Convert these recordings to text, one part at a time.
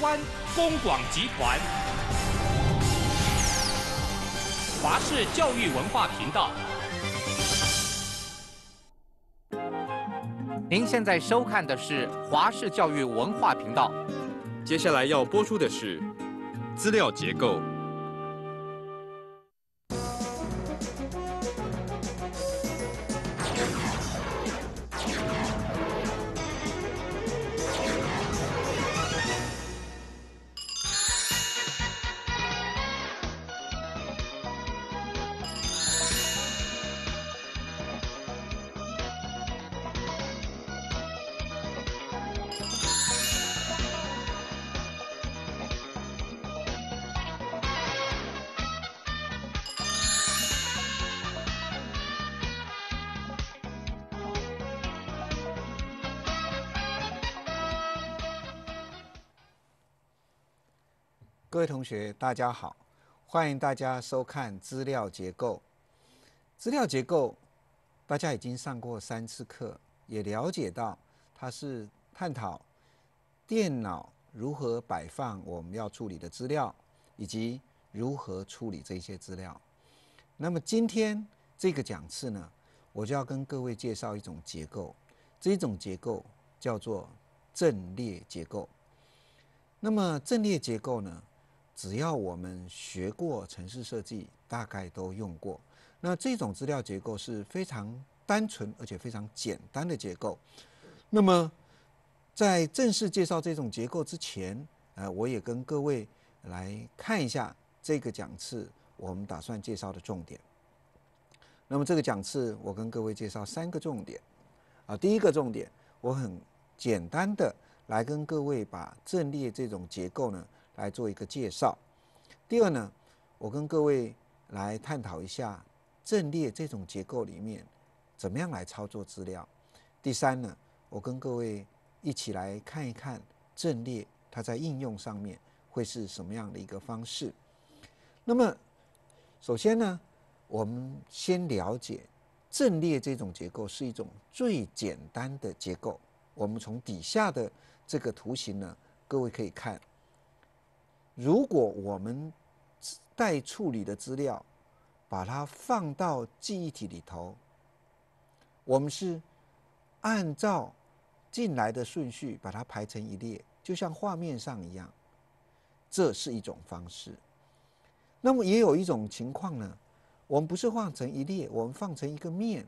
湾，公广集团，华视教育文化频道。您现在收看的是华视教育文化频道。接下来要播出的是资料结构。各位同学，大家好！欢迎大家收看资料结构。资料结构，大家已经上过三次课，也了解到它是探讨电脑如何摆放我们要处理的资料，以及如何处理这些资料。那么今天这个讲次呢，我就要跟各位介绍一种结构，这种结构叫做阵列结构。那么阵列结构呢？只要我们学过城市设计，大概都用过。那这种资料结构是非常单纯而且非常简单的结构。那么，在正式介绍这种结构之前，呃，我也跟各位来看一下这个讲次我们打算介绍的重点。那么这个讲次我跟各位介绍三个重点啊，第一个重点，我很简单的来跟各位把阵列这种结构呢。来做一个介绍。第二呢，我跟各位来探讨一下阵列这种结构里面怎么样来操作资料。第三呢，我跟各位一起来看一看阵列它在应用上面会是什么样的一个方式。那么，首先呢，我们先了解阵列这种结构是一种最简单的结构。我们从底下的这个图形呢，各位可以看。如果我们待处理的资料，把它放到记忆体里头，我们是按照进来的顺序把它排成一列，就像画面上一样，这是一种方式。那么也有一种情况呢，我们不是放成一列，我们放成一个面，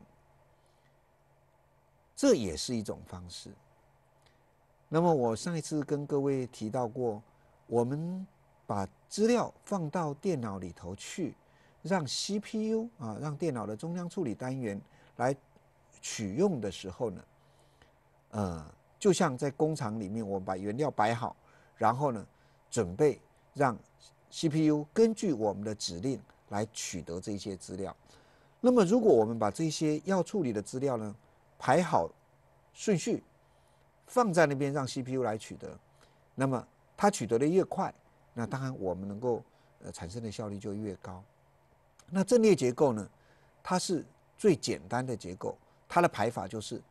这也是一种方式。那么我上一次跟各位提到过，我们。把资料放到电脑里头去，让 CPU 啊，让电脑的中央处理单元来取用的时候呢，呃，就像在工厂里面，我们把原料摆好，然后呢，准备让 CPU 根据我们的指令来取得这些资料。那么，如果我们把这些要处理的资料呢，排好顺序，放在那边让 CPU 来取得，那么它取得的越快。那当然，我们能够呃产生的效率就越高。那阵列结构呢，它是最简单的结构，它的排法就是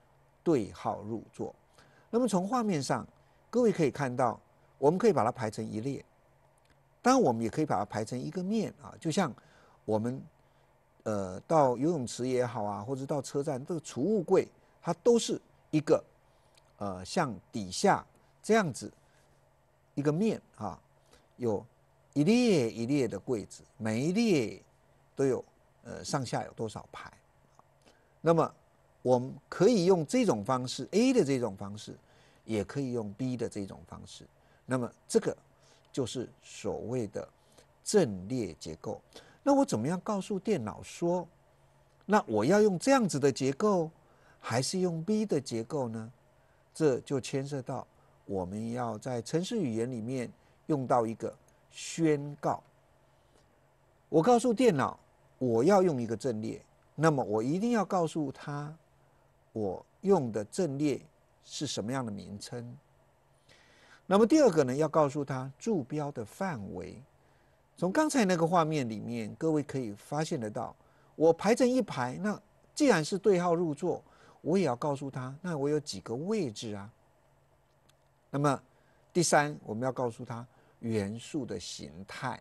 对号入座。那么从画面上，各位可以看到，我们可以把它排成一列。当然，我们也可以把它排成一个面啊，就像我们呃到游泳池也好啊，或者到车站这个储物柜，它都是一个呃像底下这样子一个面啊。有，一列一列的柜子，每一列都有，呃，上下有多少排？那么我们可以用这种方式 A 的这种方式，也可以用 B 的这种方式。那么这个就是所谓的阵列结构。那我怎么样告诉电脑说，那我要用这样子的结构，还是用 B 的结构呢？这就牵涉到我们要在程式语言里面。用到一个宣告，我告诉电脑我要用一个阵列，那么我一定要告诉他我用的阵列是什么样的名称。那么第二个呢，要告诉他注标的范围。从刚才那个画面里面，各位可以发现得到，我排成一排，那既然是对号入座，我也要告诉他，那我有几个位置啊？那么。第三，我们要告诉他元素的形态。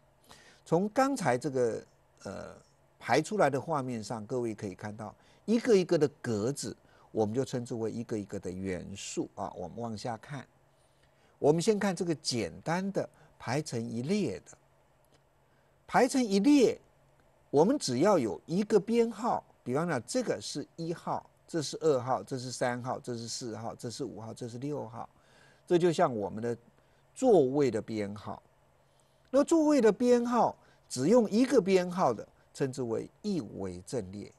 从刚才这个呃排出来的画面上，各位可以看到一个一个的格子，我们就称之为一个一个的元素啊。我们往下看，我们先看这个简单的排成一列的，排成一列，我们只要有一个编号，比方讲这个是一号，这是二号，这是三号，这是四号，这是五号，这是六号。这就像我们的座位的编号，那座位的编号只用一个编号的，称之为一维阵列。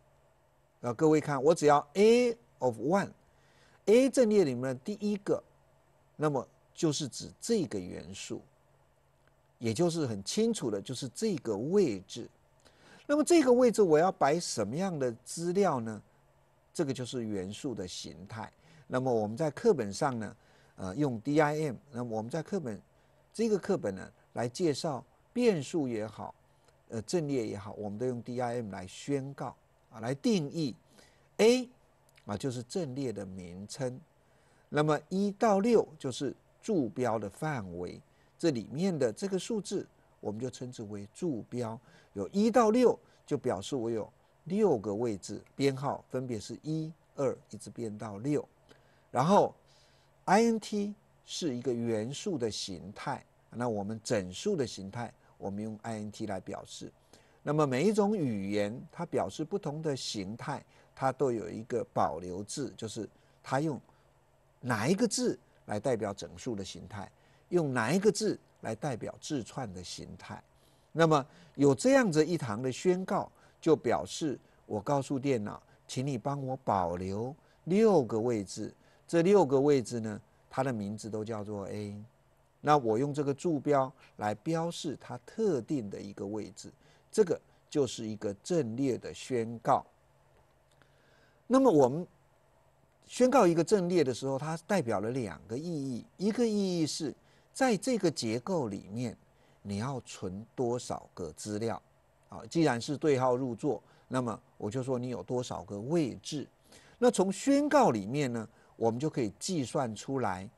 啊，各位看，我只要 a of one，a 阵列里面第一个，那么就是指这个元素，也就是很清楚的，就是这个位置。那么这个位置我要摆什么样的资料呢？这个就是元素的形态。那么我们在课本上呢？呃，用 DIM，那我们在课本，这个课本呢，来介绍变数也好，呃，阵列也好，我们都用 DIM 来宣告啊，来定义 A，啊，就是阵列的名称。那么一到六就是注标的范围，这里面的这个数字，我们就称之为注标。有一到六就表示我有六个位置编号，分别是一、二，一直编到六，然后。int 是一个元素的形态，那我们整数的形态，我们用 int 来表示。那么每一种语言，它表示不同的形态，它都有一个保留字，就是它用哪一个字来代表整数的形态，用哪一个字来代表字串的形态。那么有这样子一堂的宣告，就表示我告诉电脑，请你帮我保留六个位置。这六个位置呢，它的名字都叫做 a。那我用这个柱标来标示它特定的一个位置，这个就是一个阵列的宣告。那么我们宣告一个阵列的时候，它代表了两个意义：一个意义是在这个结构里面你要存多少个资料啊？既然是对号入座，那么我就说你有多少个位置。那从宣告里面呢？我们就可以计算出来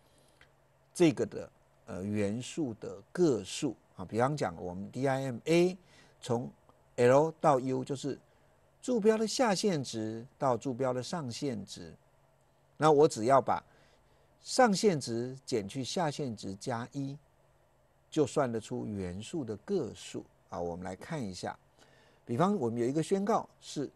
这个的呃元素的个数啊，比方讲我们 D I M A 从 L 到 U 就是柱标的下限值到柱标的上限值，那我只要把上限值减去下限值加一，就算得出元素的个数啊。我们来看一下，比方我们有一个宣告是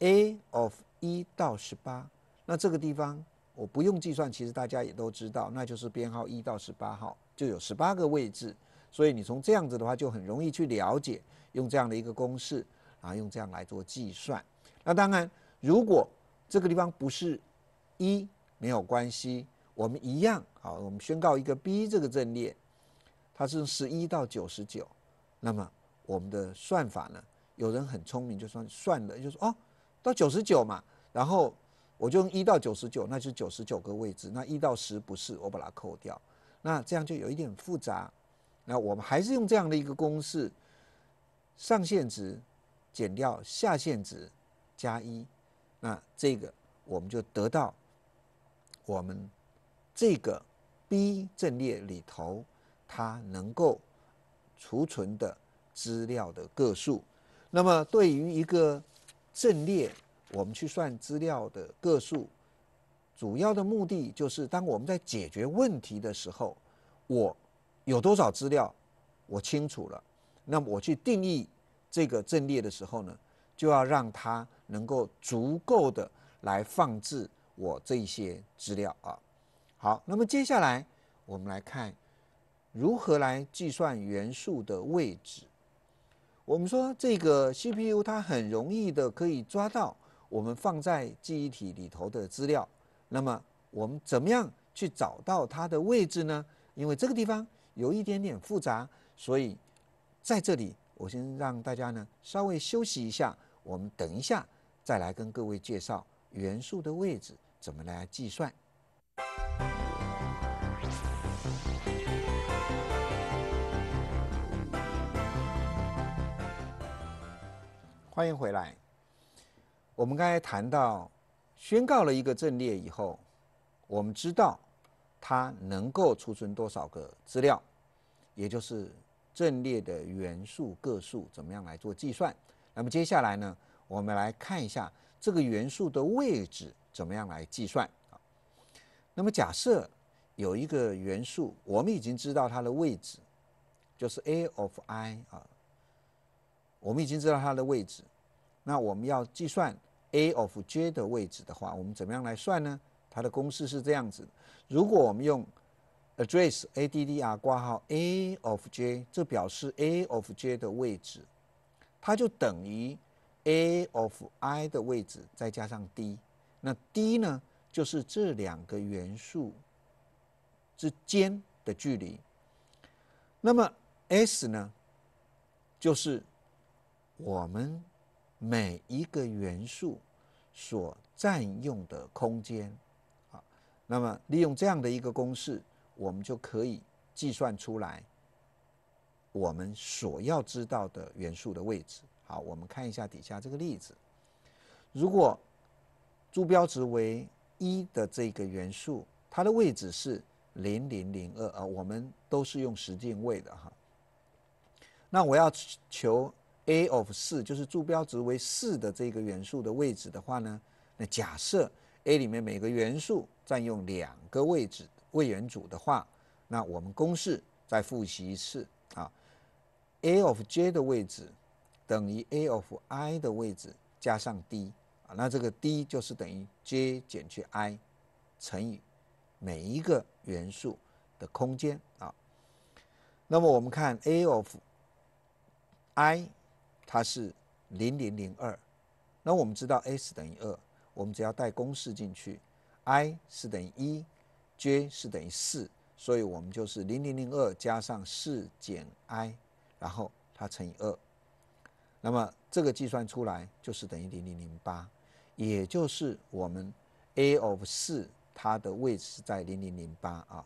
A of 一到十八，那这个地方。我不用计算，其实大家也都知道，那就是编号一到十八号，就有十八个位置。所以你从这样子的话，就很容易去了解，用这样的一个公式，然后用这样来做计算。那当然，如果这个地方不是一，没有关系，我们一样好。我们宣告一个 b 这个阵列，它是十一到九十九。那么我们的算法呢？有人很聪明，就算算了，就说哦，到九十九嘛，然后。我就用一到九十九，那就九十九个位置。那一到十不是，我把它扣掉。那这样就有一点复杂。那我们还是用这样的一个公式：上限值减掉下限值加一。那这个我们就得到我们这个 B 阵列里头它能够储存的资料的个数。那么对于一个阵列。我们去算资料的个数，主要的目的就是当我们在解决问题的时候，我有多少资料，我清楚了，那么我去定义这个阵列的时候呢，就要让它能够足够的来放置我这些资料啊。好，那么接下来我们来看如何来计算元素的位置。我们说这个 CPU 它很容易的可以抓到。我们放在记忆体里头的资料，那么我们怎么样去找到它的位置呢？因为这个地方有一点点复杂，所以在这里我先让大家呢稍微休息一下，我们等一下再来跟各位介绍元素的位置怎么来计算。欢迎回来。我们刚才谈到宣告了一个阵列以后，我们知道它能够储存多少个资料，也就是阵列的元素个数怎么样来做计算。那么接下来呢，我们来看一下这个元素的位置怎么样来计算。那么假设有一个元素，我们已经知道它的位置，就是 a of i 啊，我们已经知道它的位置，那我们要计算。a of j 的位置的话，我们怎么样来算呢？它的公式是这样子：如果我们用 address addr 挂号 a of j，这表示 a of j 的位置，它就等于 a of i 的位置再加上 d。那 d 呢，就是这两个元素之间的距离。那么 s 呢，就是我们每一个元素。所占用的空间，啊，那么利用这样的一个公式，我们就可以计算出来我们所要知道的元素的位置。好，我们看一下底下这个例子。如果朱标值为一的这个元素，它的位置是零零零二啊，我们都是用十进位的哈。那我要求。a of 四就是柱标值为四的这个元素的位置的话呢，那假设 a 里面每个元素占用两个位置位元组的话，那我们公式再复习一次啊，a of j 的位置等于 a of i 的位置加上 d 啊，那这个 d 就是等于 j 减去 i 乘以每一个元素的空间啊，那么我们看 a of i。它是零零零二，那我们知道 s 等于二，我们只要带公式进去，i 是等于一，j 是等于四，所以我们就是零零零二加上四减 i，然后它乘以二，那么这个计算出来就是等于零零零八，也就是我们 a of 四它的位置是在零零零八啊。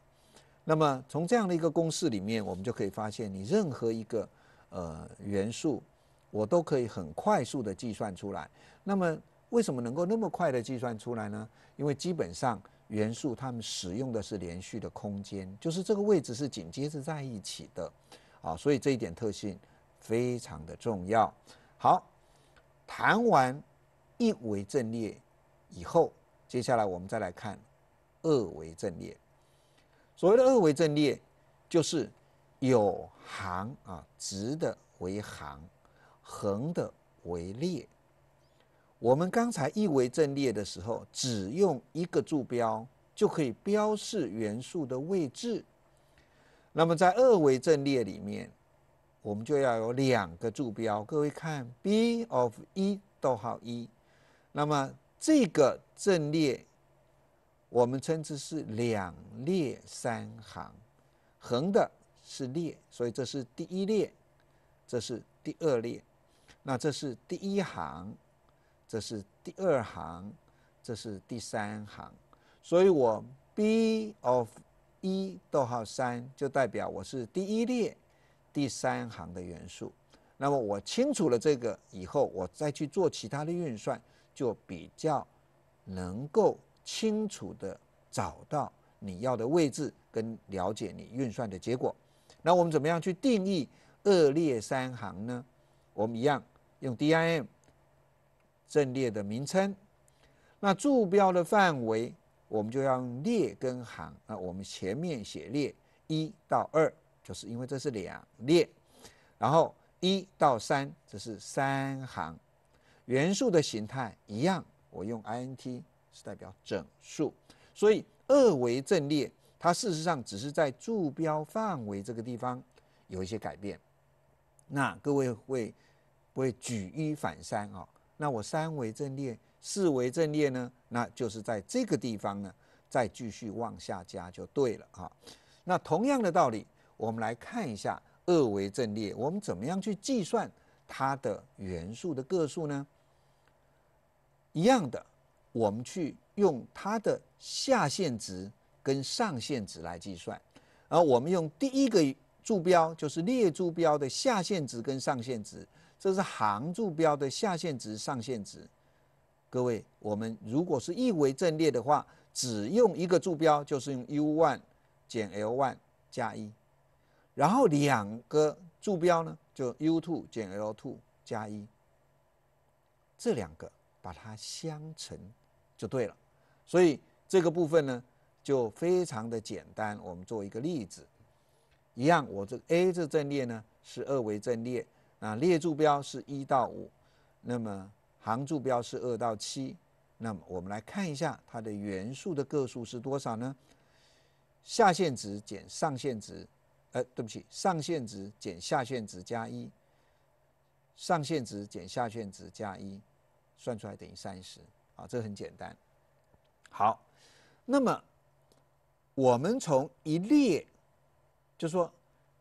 那么从这样的一个公式里面，我们就可以发现你任何一个呃元素。我都可以很快速的计算出来。那么，为什么能够那么快的计算出来呢？因为基本上元素它们使用的是连续的空间，就是这个位置是紧接着在一起的，啊，所以这一点特性非常的重要。好，谈完一维阵列以后，接下来我们再来看二维阵列。所谓的二维阵列，就是有行啊，直的为行。横的为列。我们刚才一维阵列的时候，只用一个坐标就可以标示元素的位置。那么在二维阵列里面，我们就要有两个坐标。各位看，B of 一逗号一。那么这个阵列，我们称之是两列三行。横的是列，所以这是第一列，这是第二列。那这是第一行，这是第二行，这是第三行，所以我 B of 一逗号三就代表我是第一列第三行的元素。那么我清楚了这个以后，我再去做其他的运算，就比较能够清楚的找到你要的位置跟了解你运算的结果。那我们怎么样去定义二列三行呢？我们一样。用 DIM 阵列的名称，那注标的范围，我们就要用列跟行。那我们前面写列一到二，就是因为这是两列，然后一到三，这是三行。元素的形态一样，我用 INT 是代表整数。所以二维阵列，它事实上只是在注标范围这个地方有一些改变。那各位会。会举一反三啊？那我三维阵列、四维阵列呢？那就是在这个地方呢，再继续往下加就对了啊。那同样的道理，我们来看一下二维阵列，我们怎么样去计算它的元素的个数呢？一样的，我们去用它的下限值跟上限值来计算，而我们用第一个坐标，就是列坐标，的下限值跟上限值。这是行坐标的下限值、上限值。各位，我们如果是一维阵列的话，只用一个坐标，就是用 u one 减 l one 加一。然后两个坐标呢，就 u two 减 l two 加一。这两个把它相乘就对了。所以这个部分呢，就非常的简单。我们做一个例子，一样，我这 A 这阵列呢是二维阵列。啊，列柱标是一到五，那么行柱标是二到七，那么我们来看一下它的元素的个数是多少呢？下限值减上限值，呃，对不起，上限值减下限值加一，上限值减下限值加一，算出来等于三十啊，这很简单。好，那么我们从一列，就说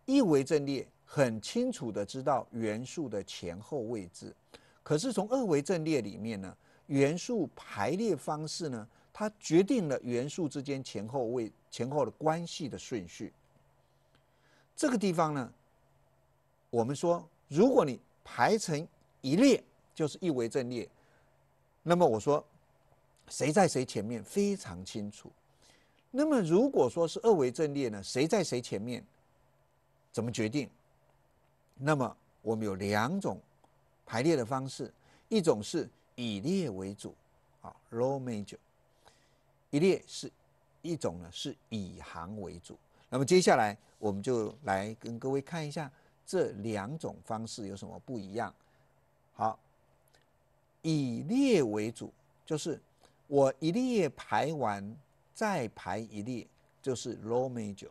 一维阵列。很清楚的知道元素的前后位置，可是从二维阵列里面呢，元素排列方式呢，它决定了元素之间前后位前后的关系的顺序。这个地方呢，我们说，如果你排成一列，就是一维阵列，那么我说谁在谁前面非常清楚。那么如果说是二维阵列呢，谁在谁前面怎么决定？那么我们有两种排列的方式，一种是以列为主，啊 r o w major，一列是；一种呢是以行为主。那么接下来我们就来跟各位看一下这两种方式有什么不一样。好，以列为主，就是我一列排完再排一列，就是 r o w major，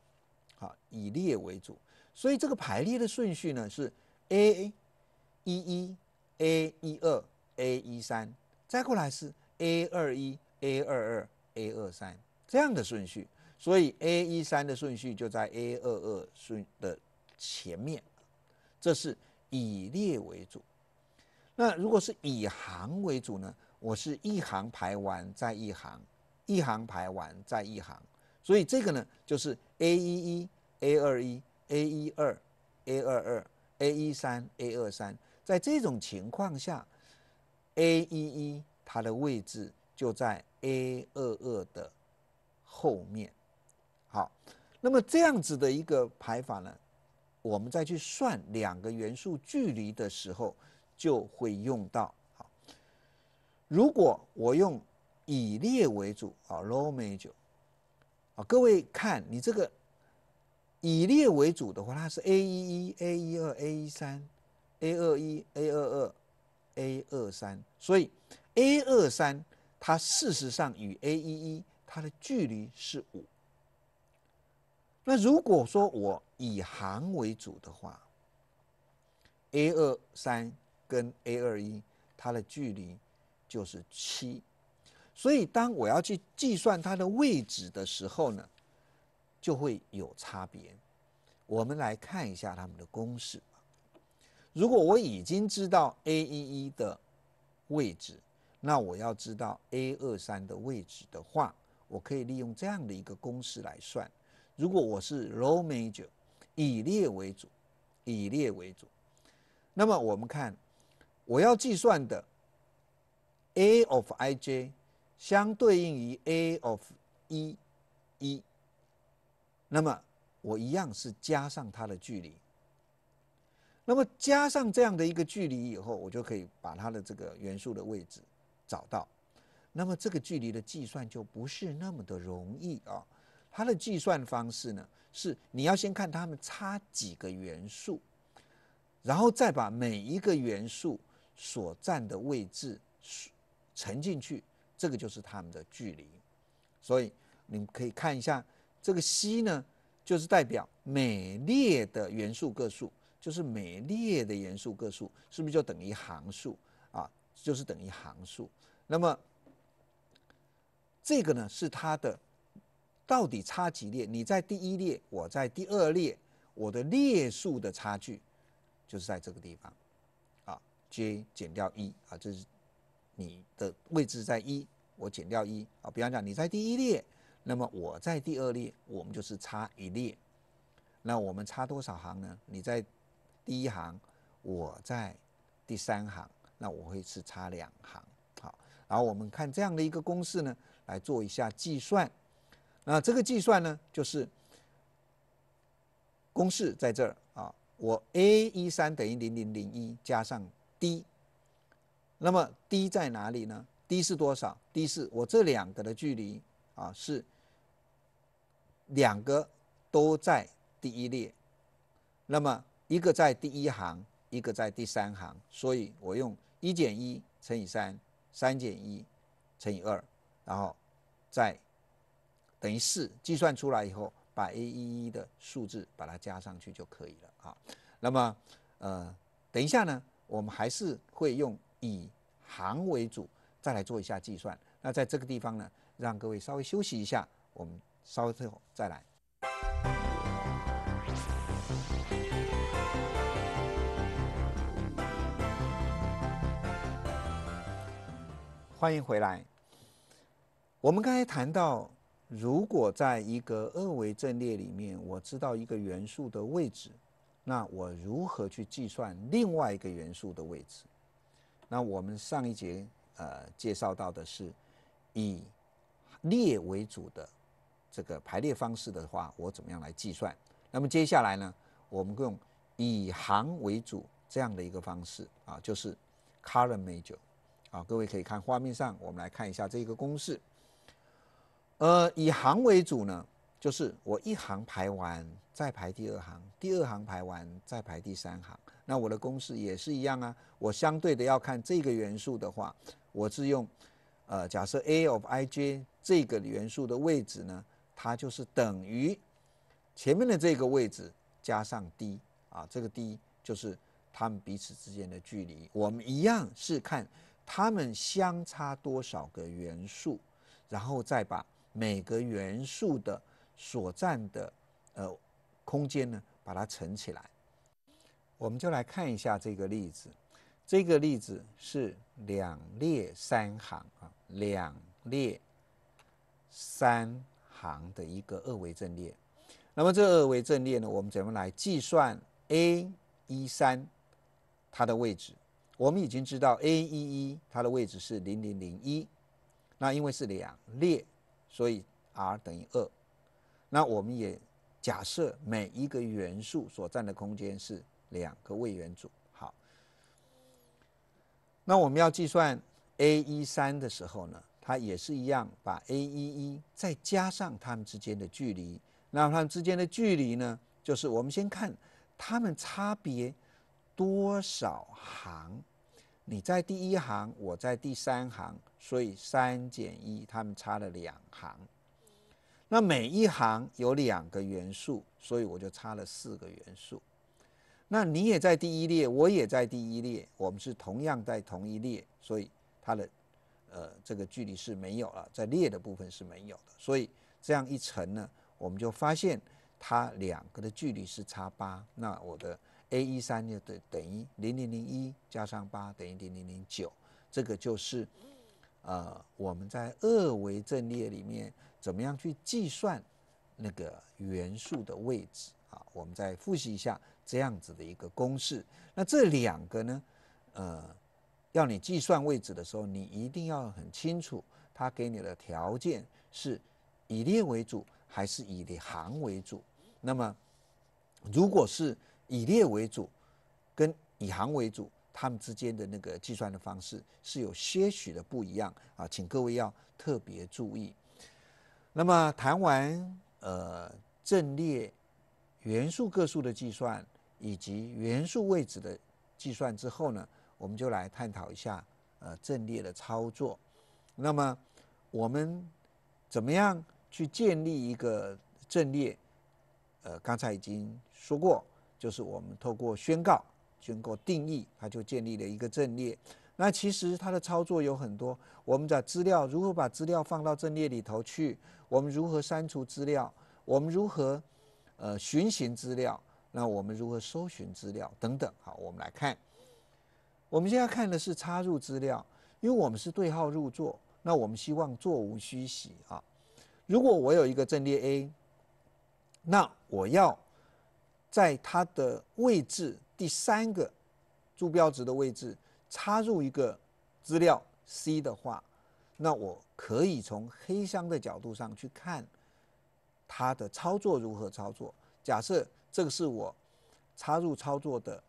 好，以列为主。所以这个排列的顺序呢是 a 一一 a 一二 a 一三，再过来是 a 二一 a 二二 a 二三这样的顺序。所以 a 一三的顺序就在 a 二二顺的前面。这是以列为主。那如果是以行为主呢？我是一行排完再一行，一行排完再一行。所以这个呢就是 a 一一 a 二一。A 一二，A 二二，A 一三，A 二三。在这种情况下，A 一一它的位置就在 A 二二的后面。好，那么这样子的一个排法呢，我们再去算两个元素距离的时候就会用到。好，如果我用以列为主啊，low major 啊，各位看你这个。以列为主的话，它是 A 一一、A 一二、A 一三、A 二一、A 二二、A 二三，所以 A 二三它事实上与 A 一一它的距离是五。那如果说我以行为主的话，A 二三跟 A 二一它的距离就是七，所以当我要去计算它的位置的时候呢？就会有差别。我们来看一下它们的公式吧。如果我已经知道 a 一一的位置，那我要知道 a 二三的位置的话，我可以利用这样的一个公式来算。如果我是 r o w m a j o r 以列为主，以列为主。那么我们看，我要计算的 a of i j，相对应于 a of 一，一。那么我一样是加上它的距离。那么加上这样的一个距离以后，我就可以把它的这个元素的位置找到。那么这个距离的计算就不是那么的容易啊。它的计算方式呢，是你要先看它们差几个元素，然后再把每一个元素所占的位置乘进去，这个就是它们的距离。所以你可以看一下。这个 c 呢，就是代表每列的元素个数，就是每列的元素个数，是不是就等于行数啊？就是等于行数。那么这个呢，是它的到底差几列？你在第一列，我在第二列，我的列数的差距就是在这个地方啊，j 减掉一啊，这是你的位置在一，我减掉一啊，比方讲你在第一列。那么我在第二列，我们就是差一列，那我们差多少行呢？你在第一行，我在第三行，那我会是差两行。好，然后我们看这样的一个公式呢，来做一下计算。那这个计算呢，就是公式在这儿啊，我 a 一三等于零零零一加上 d，那么 d 在哪里呢？d 是多少？d 是我这两个的距离啊，是。两个都在第一列，那么一个在第一行，一个在第三行，所以我用一减一乘以三，三减一乘以二，然后再等于四，计算出来以后，把 A 一一的数字把它加上去就可以了啊。那么呃，等一下呢，我们还是会用以行为主再来做一下计算。那在这个地方呢，让各位稍微休息一下，我们。稍微后再来，欢迎回来。我们刚才谈到，如果在一个二维阵列里面，我知道一个元素的位置，那我如何去计算另外一个元素的位置？那我们上一节呃介绍到的是以列为主的。这个排列方式的话，我怎么样来计算？那么接下来呢，我们用以行为主这样的一个方式啊，就是 column major 啊。各位可以看画面上，我们来看一下这个公式。呃，以行为主呢，就是我一行排完，再排第二行，第二行排完，再排第三行。那我的公式也是一样啊。我相对的要看这个元素的话，我是用呃，假设 a of i j 这个元素的位置呢？它就是等于前面的这个位置加上 d 啊，这个 d 就是它们彼此之间的距离。我们一样是看它们相差多少个元素，然后再把每个元素的所占的呃空间呢，把它乘起来。我们就来看一下这个例子，这个例子是两列三行啊，两列三。行的一个二维阵列，那么这二维阵列呢，我们怎么来计算 a 一三它的位置？我们已经知道 a 一一它的位置是零零零一，那因为是两列，所以 r 等于二。那我们也假设每一个元素所占的空间是两个位元组。好，那我们要计算 a 一三的时候呢？它也是一样，把 A 一一再加上它们之间的距离。那它们之间的距离呢？就是我们先看它们差别多少行。你在第一行，我在第三行，所以三减一，它们差了两行。那每一行有两个元素，所以我就差了四个元素。那你也在第一列，我也在第一列，我们是同样在同一列，所以它的。呃，这个距离是没有了，在列的部分是没有的，所以这样一乘呢，我们就发现它两个的距离是差八，那我的 a 一三就等等于零零零一加上八等于零零零九，这个就是呃我们在二维阵列里面怎么样去计算那个元素的位置啊？我们再复习一下这样子的一个公式，那这两个呢，呃。要你计算位置的时候，你一定要很清楚，它给你的条件是以列为主还是以行为主。那么，如果是以列为主，跟以行为主，它们之间的那个计算的方式是有些许的不一样啊，请各位要特别注意。那么，谈完呃，阵列元素个数的计算以及元素位置的计算之后呢？我们就来探讨一下，呃，阵列的操作。那么，我们怎么样去建立一个阵列？呃，刚才已经说过，就是我们透过宣告、宣告定义，它就建立了一个阵列。那其实它的操作有很多。我们的资料如何把资料放到阵列里头去？我们如何删除资料？我们如何呃寻寻资料？那我们如何搜寻资料？等等。好，我们来看。我们现在看的是插入资料，因为我们是对号入座，那我们希望座无虚席啊。如果我有一个阵列 A，那我要在它的位置第三个坐标值的位置插入一个资料 C 的话，那我可以从黑箱的角度上去看它的操作如何操作。假设这个是我插入操作的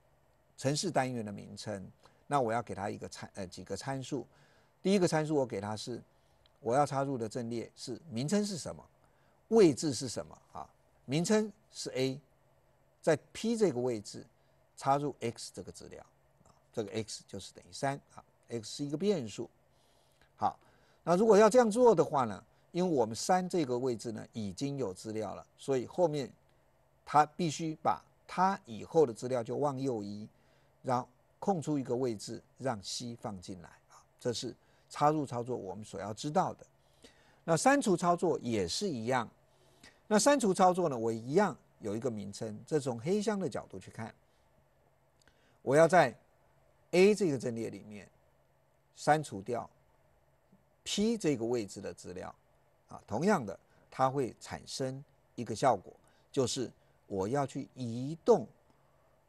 城市单元的名称。那我要给它一个参呃几个参数，第一个参数我给它是，我要插入的阵列是名称是什么，位置是什么啊？名称是 A，在 P 这个位置插入 X 这个资料，这个 X 就是等于三啊，X 是一个变数。好，那如果要这样做的话呢，因为我们三这个位置呢已经有资料了，所以后面它必须把它以后的资料就往右移，然后。空出一个位置让 C 放进来啊，这是插入操作我们所要知道的。那删除操作也是一样。那删除操作呢，我一样有一个名称。这从黑箱的角度去看，我要在 A 这个阵列里面删除掉 P 这个位置的资料啊。同样的，它会产生一个效果，就是我要去移动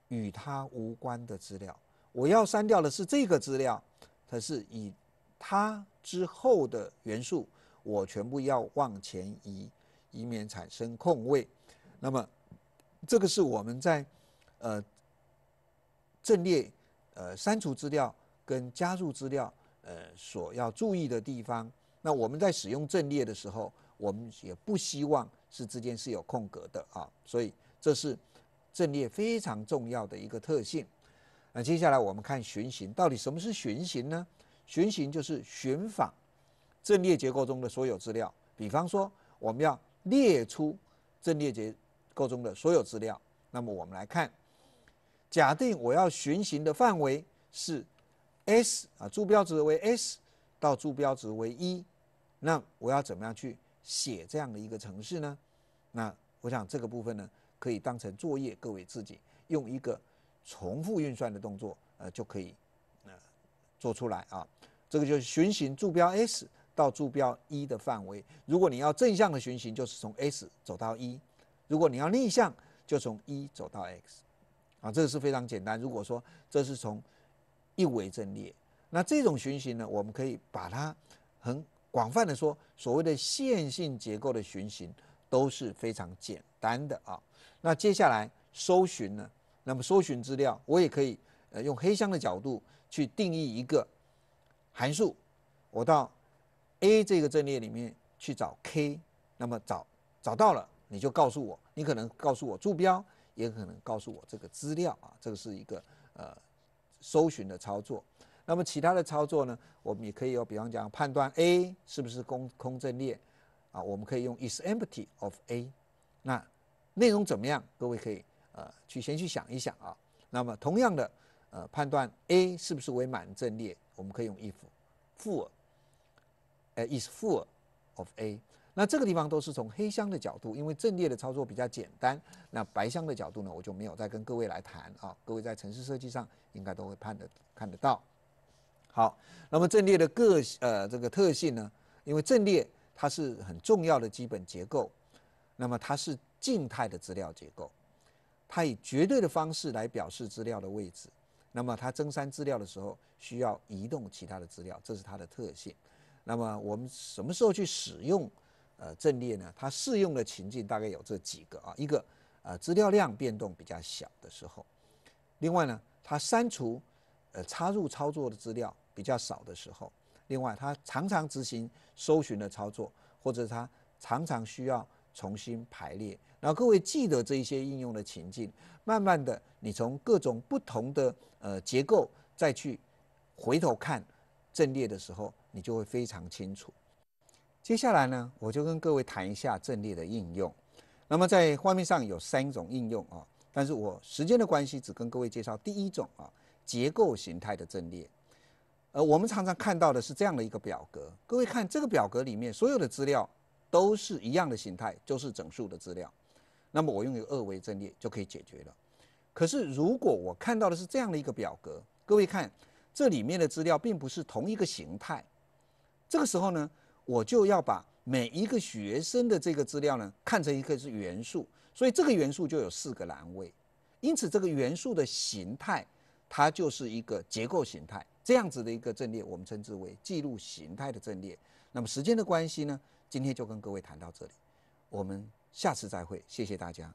与它无关的资料。我要删掉的是这个资料，它是以它之后的元素，我全部要往前移，以免产生空位。那么，这个是我们在呃阵列呃删除资料跟加入资料呃所要注意的地方。那我们在使用阵列的时候，我们也不希望是之间是有空格的啊，所以这是阵列非常重要的一个特性。那接下来我们看循行，到底什么是循行呢？循行就是寻访阵列结构中的所有资料。比方说，我们要列出阵列结构中的所有资料，那么我们来看，假定我要循行的范围是 s 啊，坐标值为 s 到坐标值为一，那我要怎么样去写这样的一个程式呢？那我想这个部分呢，可以当成作业，各位自己用一个。重复运算的动作，呃，就可以呃做出来啊。这个就是循行坐标 S 到坐标一的范围。如果你要正向的循行，就是从 S 走到一；如果你要逆向，就从一走到 X。啊，这个是非常简单。如果说这是从一维阵列，那这种循行呢，我们可以把它很广泛的说，所谓的线性结构的循行都是非常简单的啊。那接下来搜寻呢？那么搜寻资料，我也可以呃用黑箱的角度去定义一个函数，我到 a 这个阵列里面去找 k，那么找找到了，你就告诉我，你可能告诉我坐标，也可能告诉我这个资料啊，这个是一个呃搜寻的操作。那么其他的操作呢，我们也可以有，比方讲判断 a 是不是空空阵列啊，我们可以用 is empty of a。那内容怎么样？各位可以。呃，去先去想一想啊。那么同样的，呃，判断 A 是不是为满阵列，我们可以用 if，full，呃，is full of A。那这个地方都是从黑箱的角度，因为阵列的操作比较简单。那白箱的角度呢，我就没有再跟各位来谈啊。各位在城市设计上应该都会判得看得到。好，那么阵列的个呃这个特性呢，因为阵列它是很重要的基本结构，那么它是静态的资料结构。它以绝对的方式来表示资料的位置，那么它增删资料的时候需要移动其他的资料，这是它的特性。那么我们什么时候去使用呃阵列呢？它适用的情境大概有这几个啊：一个呃资料量变动比较小的时候；另外呢，它删除、呃插入操作的资料比较少的时候；另外，它常常执行搜寻的操作，或者它常常需要重新排列。然后各位记得这一些应用的情境，慢慢的，你从各种不同的呃结构再去回头看阵列的时候，你就会非常清楚。接下来呢，我就跟各位谈一下阵列的应用。那么在画面上有三种应用啊，但是我时间的关系，只跟各位介绍第一种啊，结构形态的阵列。呃，我们常常看到的是这样的一个表格，各位看这个表格里面所有的资料都是一样的形态，就是整数的资料。那么我用一个二维阵列就可以解决了。可是如果我看到的是这样的一个表格，各位看这里面的资料并不是同一个形态。这个时候呢，我就要把每一个学生的这个资料呢看成一个是元素，所以这个元素就有四个栏位。因此这个元素的形态它就是一个结构形态，这样子的一个阵列我们称之为记录形态的阵列。那么时间的关系呢，今天就跟各位谈到这里，我们。下次再会，谢谢大家。